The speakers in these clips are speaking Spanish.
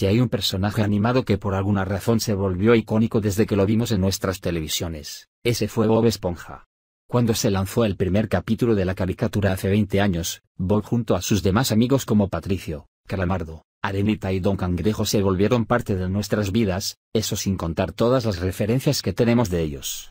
Si hay un personaje animado que por alguna razón se volvió icónico desde que lo vimos en nuestras televisiones, ese fue Bob Esponja. Cuando se lanzó el primer capítulo de la caricatura hace 20 años, Bob junto a sus demás amigos como Patricio, Calamardo, Arenita y Don Cangrejo se volvieron parte de nuestras vidas, eso sin contar todas las referencias que tenemos de ellos.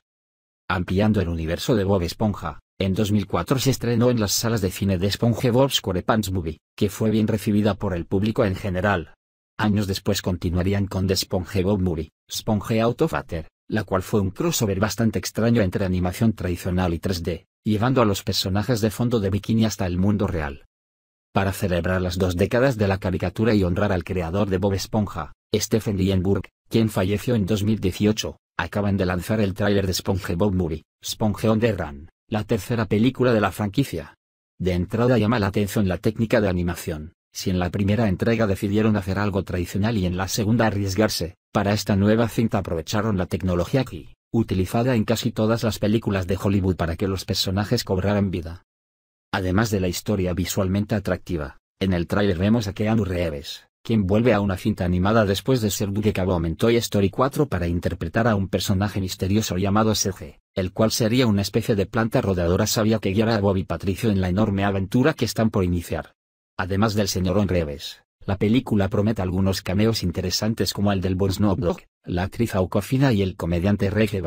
Ampliando el universo de Bob Esponja, en 2004 se estrenó en las salas de cine de SpongeBob SquarePants Movie, que fue bien recibida por el público en general, Años después continuarían con The SpongeBob Movie, Sponge Out of Water, la cual fue un crossover bastante extraño entre animación tradicional y 3D, llevando a los personajes de fondo de bikini hasta el mundo real. Para celebrar las dos décadas de la caricatura y honrar al creador de Bob Esponja, Stephen Lienburg, quien falleció en 2018, acaban de lanzar el tráiler de SpongeBob Movie, Sponge on the Run, la tercera película de la franquicia. De entrada llama la atención la técnica de animación, si en la primera entrega decidieron hacer algo tradicional y en la segunda arriesgarse, para esta nueva cinta aprovecharon la tecnología Ki, utilizada en casi todas las películas de Hollywood para que los personajes cobraran vida. Además de la historia visualmente atractiva, en el tráiler vemos a Keanu Reeves, quien vuelve a una cinta animada después de ser Cabo en Toy Story 4 para interpretar a un personaje misterioso llamado Serge, el cual sería una especie de planta rodadora sabia que guiará a Bob y Patricio en la enorme aventura que están por iniciar. Además del señor Reves, la película promete algunos cameos interesantes como el del Bon la actriz Awkwafina y el comediante Reg